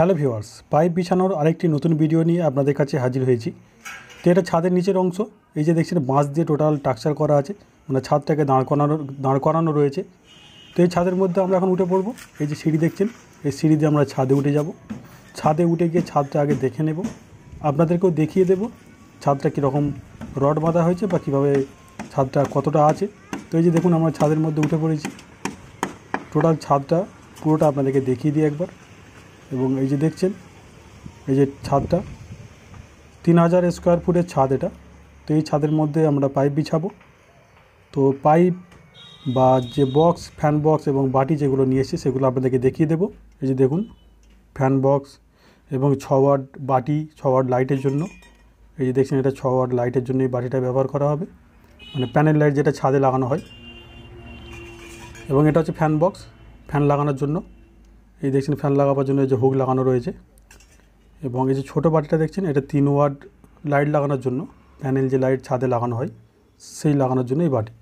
hello viewers pipe বিছানোর আরেকটি নতুন video নিয়ে আপনাদের কাছে হাজির হয়েছি তো এটা ছাদের নিচের অংশ এই যে দেখছেন বাঁশ দিয়ে টোটাল টাকচার করা আছে মানে ছাদটাকে দাঁড় করানো দাঁড় করানো রয়েছে তো এই ছাদের মধ্যে আমরা এখন উঠে পড়বো এই যে সিঁড়ি দেখছেন এই সিঁড়ি দিয়ে আমরা ছাদে উঠে যাব ছাদে উঠে গিয়ে ছাদটা আগে দেখে নেব আপনাদেরকেও দেখিয়ে দেব ছাদটা কীরকম রড বাঁধা হয়েছে বা কীভাবে ছাদটা কতটা আছে তো এই যে দেখুন আমরা ছাদের মধ্যে উঠে পড়েছি টোটাল ছাদটা পুরোটা আপনাদেরকে দেখিয়ে দিই একবার এবং এই যে দেখছেন এই যে ছাদটা তিন হাজার স্কোয়ার ফুটের ছাদ এটা তো এই ছাদের মধ্যে আমরা পাইপ বিছাবো তো পাইপ বা যে বক্স ফ্যান বক্স এবং বাটি যেগুলো নিয়ে এসেছি সেগুলো আপনাদেরকে দেখিয়ে দেবো এই যে দেখুন ফ্যান বক্স এবং ছ ওয়াট বাটি ছ ওয়াট লাইটের জন্য এই যে দেখছেন এটা ছ ওয়াট লাইটের জন্য এই বাটিটা ব্যবহার করা হবে মানে প্যানেল লাইট যেটা ছাদে লাগানো হয় এবং এটা হচ্ছে ফ্যান বক্স ফ্যান লাগানোর জন্য এই দেখছেন ফ্যান লাগাবার জন্য যে হুক লাগানো রয়েছে এবং এই যে ছোটো বাটিটা দেখছেন এটা তিন ওয়ার্ড লাইট লাগানোর জন্য প্যানেল যে লাইট ছাদে লাগানো হয় সেই লাগানোর জন্য এই বাটি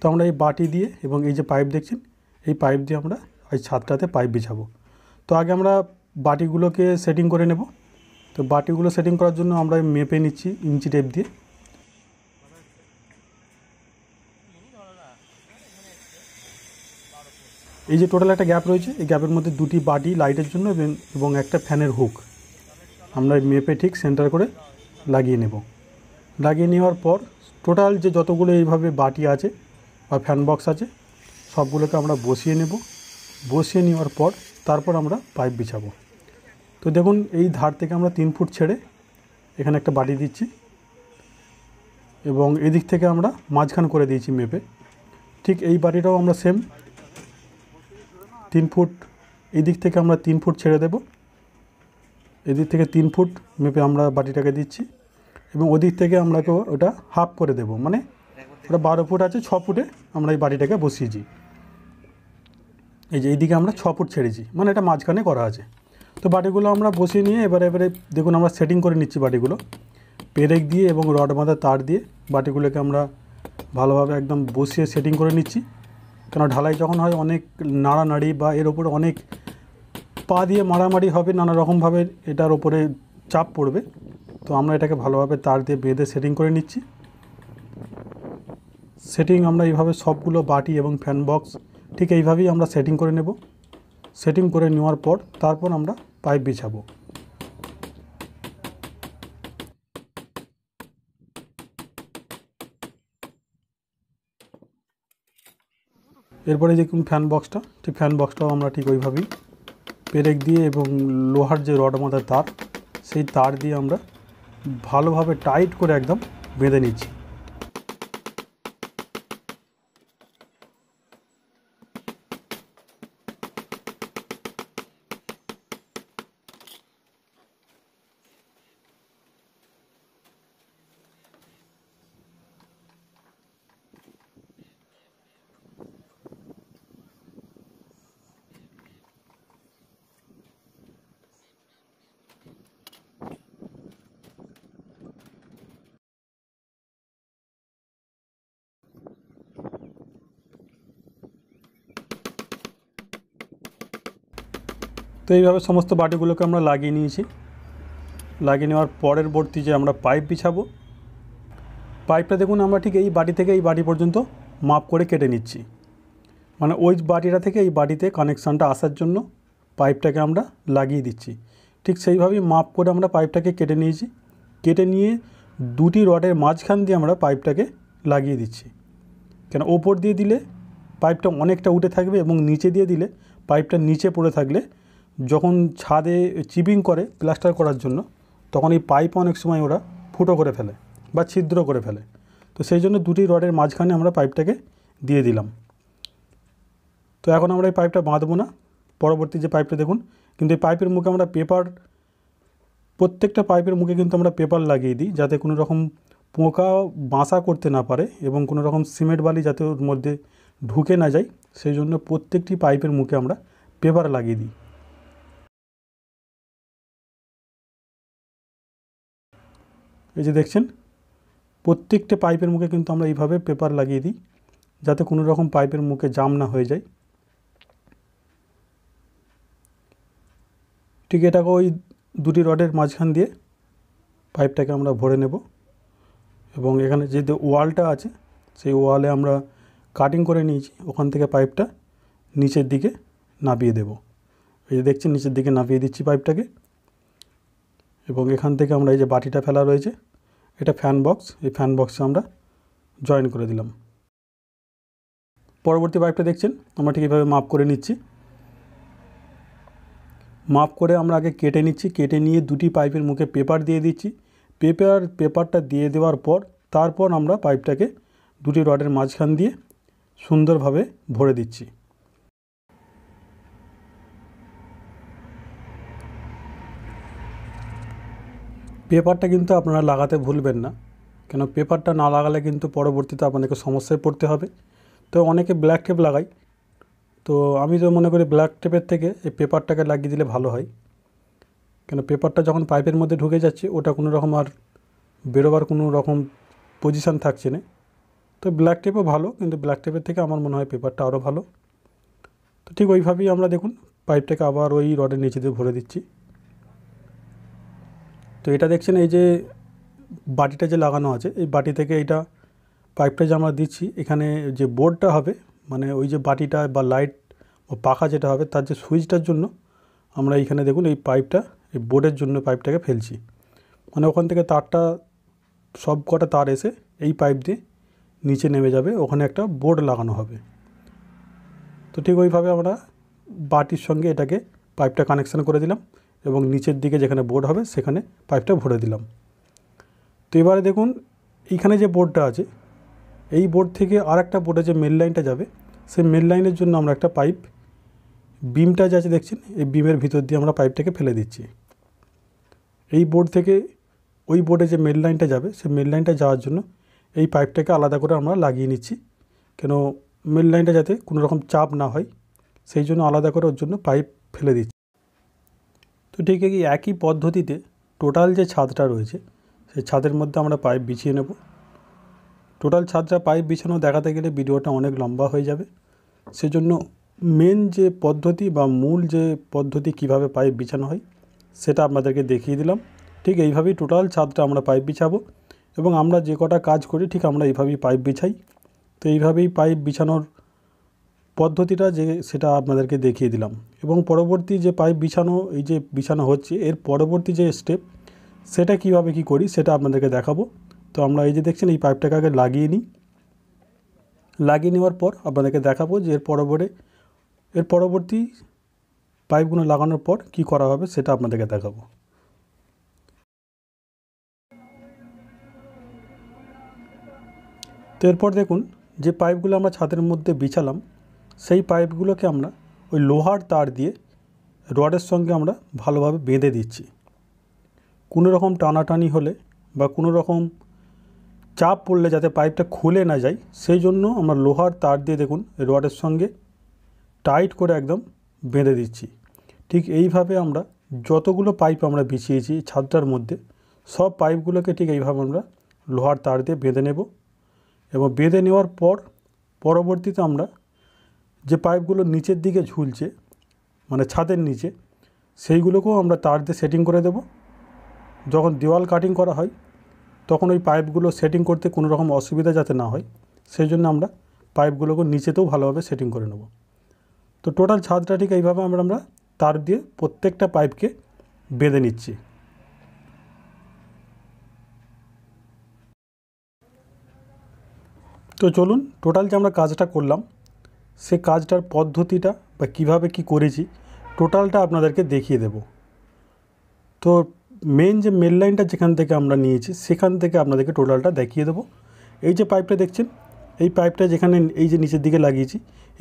তো আমরা এই বাটি দিয়ে এবং এই যে পাইপ দেখছেন এই পাইপ দিয়ে আমরা ওই ছাদটাতে পাইপ বিছাবো তো আগে আমরা বাটিগুলোকে সেটিং করে নেব তো বাটিগুলো সেটিং করার জন্য আমরা মেপে নিচ্ছি ইঞ্চি টেপ দিয়ে এই যে টোটাল একটা গ্যাপ রয়েছে এই গ্যাপের মধ্যে দুটি বাটি লাইটের জন্য এবং একটা ফ্যানের হুক আমরা মেপে ঠিক সেন্টার করে লাগিয়ে নেব লাগিয়ে নেওয়ার পর টোটাল যে যতগুলো এইভাবে বাটি আছে বা ফ্যান বক্স আছে সবগুলোকে আমরা বসিয়ে নেব বসিয়ে নেওয়ার পর তারপর আমরা পাইপ বিছাবো তো দেখুন এই ধার থেকে আমরা তিন ফুট ছেড়ে এখানে একটা বাটি দিচ্ছি এবং এদিক থেকে আমরা মাঝখান করে দিয়েছি মেপে ঠিক এই বাটিটাও আমরা সেম তিন ফুট এই দিক থেকে আমরা তিন ফুট ছেড়ে দেব এদিক থেকে তিন ফুট মেপে আমরা বাটিটাকে দিচ্ছি এবং ওদিক থেকে আমরা ওটা হাফ করে দেব মানে ওটা বারো ফুট আছে ছ ফুটে আমরা এই বাটিটাকে বসিয়েছি এই যে এইদিকে আমরা ছ ফুট ছেড়েছি মানে এটা মাঝখানে করা আছে তো বাটিগুলো আমরা বসিয়ে নিয়ে এবারে এবারে দেখুন আমরা সেটিং করে নিচ্ছি বাটিগুলো পেরেক দিয়ে এবং রড বাঁধা তার দিয়ে বাটিগুলোকে আমরা ভালোভাবে একদম বসিয়ে সেটিং করে নিচ্ছি কেন ঢালাই যখন হয় অনেক নাড়ানাড়ি বা এর উপরে অনেক পা দিয়ে মারামারি হবে নানা রকমভাবে এটার ওপরে চাপ পড়বে তো আমরা এটাকে ভালোভাবে তার দিয়ে বেঁধে সেটিং করে নিচ্ছি সেটিং আমরা এইভাবে সবগুলো বাটি এবং ফ্যান বক্স ঠিক এইভাবেই আমরা সেটিং করে নেব সেটিং করে নেওয়ার পর তারপর আমরা পাইপ বিছাবো এরপরে যে ফ্যান বক্সটা ঠিক ফ্যান বক্সটাও আমরা ঠিক ওইভাবেই পেরেক দিয়ে এবং লোহার যে রড আমাদের তার সেই তার দিয়ে আমরা ভালোভাবে টাইট করে একদম বেঁধে নিচ্ছি তো এইভাবে সমস্ত বাটিগুলোকে আমরা লাগিয়ে নিয়েছি লাগিয়ে নেওয়ার পরের বর্তি যে আমরা পাইপ বিছাবো পাইপটা দেখুন আমরা ঠিক এই বাটি থেকে এই বাটি পর্যন্ত মাপ করে কেটে নিচ্ছি মানে ওই বাটিটা থেকে এই বাটিতে কানেকশানটা আসার জন্য পাইপটাকে আমরা লাগিয়ে দিচ্ছি ঠিক সেইভাবেই মাপ করে আমরা পাইপটাকে কেটে নিয়েছি কেটে নিয়ে দুটি রডের মাঝখান দিয়ে আমরা পাইপটাকে লাগিয়ে দিচ্ছি কেন ওপর দিয়ে দিলে পাইপটা অনেকটা উঠে থাকবে এবং নিচে দিয়ে দিলে পাইপটা নিচে পড়ে থাকলে যখন ছাদে চিপিং করে প্লাস্টার করার জন্য তখন এই পাইপ অনেক সময় ওরা ফুটো করে ফেলে বা ছিদ্র করে ফেলে তো সেই জন্য দুটি রডের মাঝখানে আমরা পাইপটাকে দিয়ে দিলাম তো এখন আমরা এই পাইপটা বাঁধবো না পরবর্তী যে পাইপটা দেখুন কিন্তু এই পাইপের মুখে আমরা পেপার প্রত্যেকটা পাইপের মুখে কিন্তু আমরা পেপার লাগিয়ে দিই যাতে কোনো রকম পোকা বাসা করতে না পারে এবং কোনো রকম সিমেন্ট বালি যাতে ওর মধ্যে ঢুকে না যায় সেই জন্য প্রত্যেকটি পাইপের মুখে আমরা পেপার লাগিয়ে দিই এই যে দেখছেন প্রত্যেকটা পাইপের মুখে কিন্তু আমরা এইভাবে পেপার লাগিয়ে দিই যাতে কোনো রকম পাইপের মুখে জাম না হয়ে যায় ঠিক এটাকে ওই দুটি রডের মাঝখান দিয়ে পাইপটাকে আমরা ভরে নেব এবং এখানে যে ওয়ালটা আছে সেই ওয়ালে আমরা কাটিং করে নিয়েছি ওখান থেকে পাইপটা নিচের দিকে নাপিয়ে দেব এই যে দেখছেন নিচের দিকে নাপিয়ে দিচ্ছি পাইপটাকে এবং এখান থেকে আমরা এই যে বাটিটা ফেলা রয়েছে এটা ফ্যান বক্স এই ফ্যান বক্সে আমরা জয়েন করে দিলাম পরবর্তী পাইপটা দেখছেন আমরা ঠিক এইভাবে মাপ করে নিচ্ছি মাপ করে আমরা আগে কেটে নিচ্ছি কেটে নিয়ে দুটি পাইপের মুখে পেপার দিয়ে দিচ্ছি পেপার পেপারটা দিয়ে দেওয়ার পর তারপর আমরা পাইপটাকে দুটি রডের মাঝখান দিয়ে সুন্দরভাবে ভরে দিচ্ছি পেপারটা কিন্তু আপনারা লাগাতে ভুলবেন না কেন পেপারটা না লাগালে কিন্তু পরবর্তীতে আপনাদেরকে সমস্যায় পড়তে হবে তো অনেকে ব্ল্যাক টেপ লাগায় তো আমি তো মনে করি ব্ল্যাক টেপের থেকে এই পেপারটাকে লাগিয়ে দিলে ভালো হয় কেন পেপারটা যখন পাইপের মধ্যে ঢুকে যাচ্ছে ওটা কোনো রকম আর বেরোবার কোনো রকম পজিশান থাকছে না তো ব্ল্যাক টেপও ভালো কিন্তু ব্ল্যাক টেপের থেকে আমার মনে হয় পেপারটা আরও ভালো তো ঠিক ওইভাবেই আমরা দেখুন পাইপটাকে আবার ওই রডের নিচে দিয়ে ভরে দিচ্ছি তো এটা দেখছেন এই যে বাটিটা যে লাগানো আছে এই বাটি থেকে এটা পাইপটা যে আমরা দিচ্ছি এখানে যে বোর্ডটা হবে মানে ওই যে বাটিটা বা লাইট ও পাখা যেটা হবে তার যে সুইচটার জন্য আমরা এখানে দেখুন এই পাইপটা এই বোর্ডের জন্য পাইপটাকে ফেলছি মানে ওখান থেকে তারটা সব কটা তার এসে এই পাইপ দিয়ে নিচে নেমে যাবে ওখানে একটা বোর্ড লাগানো হবে তো ঠিক ওইভাবে আমরা বাটির সঙ্গে এটাকে পাইপটা কানেকশান করে দিলাম এবং নিচের দিকে যেখানে বোর্ড হবে সেখানে পাইপটা ভরে দিলাম তো এবারে দেখুন এইখানে যে বোর্ডটা আছে এই বোর্ড থেকে আর একটা বোর্ডে যে মেল লাইনটা যাবে সেই মেল লাইনের জন্য আমরা একটা পাইপ বিমটা যে আছে দেখছেন এই বিমের ভিতর দিয়ে আমরা পাইপটাকে ফেলে দিচ্ছি এই বোর্ড থেকে ওই বোর্ডে যে মেল লাইনটা যাবে সেই মেল লাইনটা যাওয়ার জন্য এই পাইপটাকে আলাদা করে আমরা লাগিয়ে নিচ্ছি কেন মেল লাইনটা যাতে কোনো রকম চাপ না হয় সেই জন্য আলাদা করে ওর জন্য পাইপ ফেলে দিচ্ছি তো ঠিক এই একই পদ্ধতিতে টোটাল যে ছাদটা রয়েছে সেই ছাদের মধ্যে আমরা পাইপ বিছিয়ে নেব টোটাল ছাদটা পাইপ বিছানো দেখাতে গেলে ভিডিওটা অনেক লম্বা হয়ে যাবে সেজন্য মেন যে পদ্ধতি বা মূল যে পদ্ধতি কিভাবে পাইপ বিছানো হয় সেটা আপনাদেরকে দেখিয়ে দিলাম ঠিক এইভাবেই টোটাল ছাদটা আমরা পাইপ বিছাবো এবং আমরা যে কটা কাজ করি ঠিক আমরা এইভাবেই পাইপ বিছাই তো এইভাবেই পাইপ বিছানোর পদ্ধতিটা যে সেটা আপনাদেরকে দেখিয়ে দিলাম এবং পরবর্তী যে পাইপ বিছানো এই যে বিছানো হচ্ছে এর পরবর্তী যে স্টেপ সেটা কিভাবে কি করি সেটা আপনাদেরকে দেখাবো তো আমরা এই যে দেখছেন এই পাইপটাকে আগে লাগিয়ে নিই লাগিয়ে নেওয়ার পর আপনাদেরকে দেখাবো যে এর পরবর্তী এর পরবর্তী পাইপগুলো লাগানোর পর কি করা হবে সেটা আপনাদেরকে দেখাবো তো এরপর দেখুন যে পাইপগুলো আমরা ছাদের মধ্যে বিছালাম সেই পাইপগুলোকে আমরা ওই লোহার তার দিয়ে রডের সঙ্গে আমরা ভালোভাবে বেঁধে দিচ্ছি কোনো রকম টানাটানি হলে বা কোনো রকম চাপ পড়লে যাতে পাইপটা খুলে না যায় সেই জন্য আমরা লোহার তার দিয়ে দেখুন রডের সঙ্গে টাইট করে একদম বেঁধে দিচ্ছি ঠিক এইভাবে আমরা যতগুলো পাইপ আমরা বিছিয়েছি ছাদটার মধ্যে সব পাইপগুলোকে ঠিক এইভাবে আমরা লোহার তার দিয়ে বেঁধে নেব এবং বেঁধে নেওয়ার পর পরবর্তীতে আমরা যে পাইপগুলো নিচের দিকে ঝুলছে মানে ছাদের নিচে সেইগুলোকেও আমরা তার দিয়ে সেটিং করে দেব যখন দেওয়াল কাটিং করা হয় তখন ওই পাইপগুলো সেটিং করতে কোনো রকম অসুবিধা যাতে না হয় সেই জন্য আমরা পাইপগুলোকে নিচেতেও ভালোভাবে সেটিং করে নেব তো টোটাল ছাদটা ঠিক এইভাবে আমরা আমরা তার দিয়ে প্রত্যেকটা পাইপকে বেঁধে নিচ্ছি তো চলুন টোটাল যে আমরা কাজটা করলাম সে কাজটার পদ্ধতিটা বা কিভাবে কি করেছি টোটালটা আপনাদেরকে দেখিয়ে দেব তো মেন যে মেল লাইনটা যেখান থেকে আমরা নিয়েছি সেখান থেকে আপনাদেরকে টোটালটা দেখিয়ে দেবো এই যে পাইপটা দেখছেন এই পাইপটা যেখানে এই যে নিচের দিকে লাগিয়েছি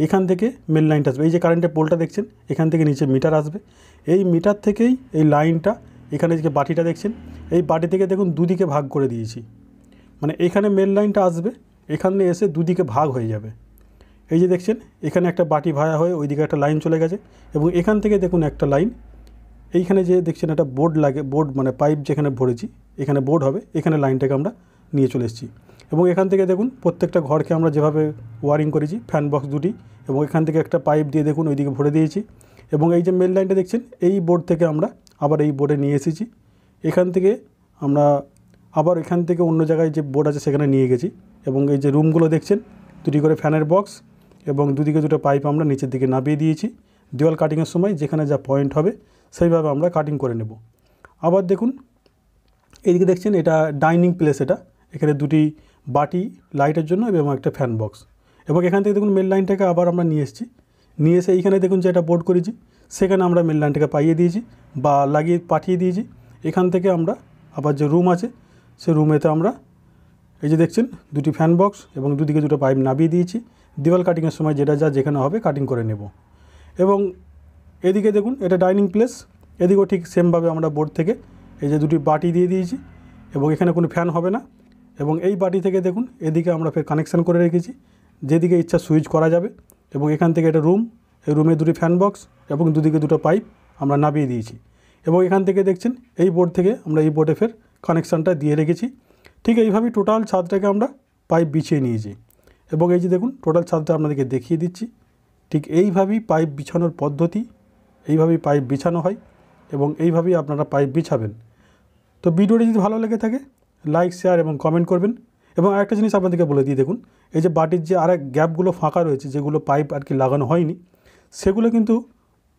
এখান থেকে মেল লাইনটা আসবে এই যে কারেন্টের পোলটা দেখছেন এখান থেকে নিচে মিটার আসবে এই মিটার থেকেই এই লাইনটা এখানে যে বাটিটা দেখছেন এই বাটি থেকে দেখুন দুদিকে ভাগ করে দিয়েছি মানে এখানে মেল লাইনটা আসবে এখানে এসে দুদিকে ভাগ হয়ে যাবে এই যে দেখছেন এখানে একটা বাটি ভায়া হয়ে ওইদিকে একটা লাইন চলে গেছে এবং এখান থেকে দেখুন একটা লাইন এইখানে যে দেখছেন একটা বোর্ড লাগে বোর্ড মানে পাইপ যেখানে ভরেছি এখানে বোর্ড হবে এখানে লাইনটাকে আমরা নিয়ে চলে এসেছি এবং এখান থেকে দেখুন প্রত্যেকটা ঘরকে আমরা যেভাবে ওয়ারিং করেছি ফ্যান বক্স দুটি এবং এখান থেকে একটা পাইপ দিয়ে দেখুন ওইদিকে ভরে দিয়েছি এবং এই যে মেল লাইনটা দেখছেন এই বোর্ড থেকে আমরা আবার এই বোর্ডে নিয়ে এসেছি এখান থেকে আমরা আবার এখান থেকে অন্য জায়গায় যে বোর্ড আছে সেখানে নিয়ে গেছি এবং এই যে রুমগুলো দেখছেন দুটি করে ফ্যানের বক্স এবং দুদিকে দুটো পাইপ আমরা নিচের দিকে নামিয়ে দিয়েছি দেওয়াল কাটিংয়ের সময় যেখানে যা পয়েন্ট হবে সেইভাবে আমরা কাটিং করে নেব আবার দেখুন এইদিকে দেখছেন এটা ডাইনিং প্লেস এটা এখানে দুটি বাটি লাইটের জন্য এবং একটা ফ্যান বক্স এবং এখান থেকে দেখুন মেল লাইনটাকে আবার আমরা নিয়ে এসেছি নিয়ে এসে এইখানে দেখুন যে এটা বোর্ড করেছি সেখানে আমরা মেল লাইনটাকে পাইয়ে দিয়েছি বা লাগিয়ে পাঠিয়ে দিয়েছি এখান থেকে আমরা আবার যে রুম আছে সে রুমেতে আমরা এই যে দেখছেন দুটি ফ্যান বক্স এবং দুদিকে দুটো পাইপ নামিয়ে দিয়েছি দেওয়াল কাটিংয়ের সময় যেটা যা যেখানে হবে কাটিং করে নেব এবং এদিকে দেখুন এটা ডাইনিং প্লেস এদিকেও ঠিক সেমভাবে আমরা বোর্ড থেকে এই যে দুটি বাটি দিয়ে দিয়েছি এবং এখানে কোনো ফ্যান হবে না এবং এই বাটি থেকে দেখুন এদিকে আমরা ফের কানেকশান করে রেখেছি যেদিকে ইচ্ছা সুইচ করা যাবে এবং এখান থেকে এটা রুম এই রুমে দুটি ফ্যান বক্স এবং দুদিকে দুটো পাইপ আমরা নামিয়ে দিয়েছি এবং এখান থেকে দেখছেন এই বোর্ড থেকে আমরা এই বোর্ডে ফের কানেকশানটা দিয়ে রেখেছি ঠিক এইভাবেই টোটাল ছাদটাকে আমরা পাইপ বিছিয়ে নিয়েছি এবং এই যে দেখুন টোটাল ছাদটা আপনাদেরকে দেখিয়ে দিচ্ছি ঠিক এইভাবেই পাইপ বিছানোর পদ্ধতি এইভাবেই পাইপ বিছানো হয় এবং এইভাবেই আপনারা পাইপ বিছাবেন তো ভিডিওটি যদি ভালো লেগে থাকে লাইক শেয়ার এবং কমেন্ট করবেন এবং আরেকটা জিনিস আপনাদেরকে বলে দিই দেখুন এই যে বাটির যে আরেক গ্যাপগুলো ফাঁকা রয়েছে যেগুলো পাইপ আর কি লাগানো হয়নি সেগুলো কিন্তু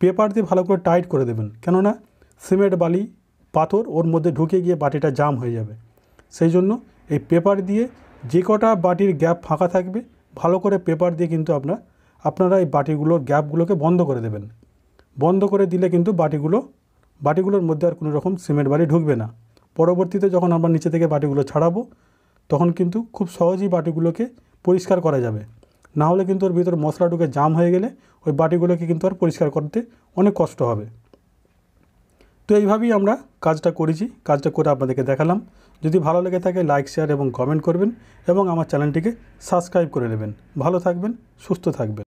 পেপার দিয়ে ভালো করে টাইট করে দেবেন কেননা সিমেন্ট বালি পাথর ওর মধ্যে ঢুকে গিয়ে বাটিটা জাম হয়ে যাবে সেই জন্য এই পেপার দিয়ে যে কটা বাটির গ্যাপ ফাঁকা থাকবে ভালো করে পেপার দিয়ে কিন্তু আপনার আপনারা এই বাটিগুলোর গ্যাপগুলোকে বন্ধ করে দেবেন বন্ধ করে দিলে কিন্তু বাটিগুলো বাটিগুলোর মধ্যে আর কোনো রকম সিমেন্ট বালি ঢুকবে না পরবর্তীতে যখন আমরা নিচে থেকে বাটিগুলো ছাড়াবো তখন কিন্তু খুব সহজেই বাটিগুলোকে পরিষ্কার করা যাবে না হলে কিন্তু ওর ভিতর মশলা ঢুকে জাম হয়ে গেলে ওই বাটিগুলোকে কিন্তু আর পরিষ্কার করতে অনেক কষ্ট হবে তো এইভাবেই আমরা কাজটা করেছি কাজটা করে আপনাদেরকে দেখালাম যদি ভালো লেগে থাকে লাইক শেয়ার এবং কমেন্ট করবেন এবং আমার চ্যানেলটিকে সাবস্ক্রাইব করে নেবেন ভালো থাকবেন সুস্থ থাকবেন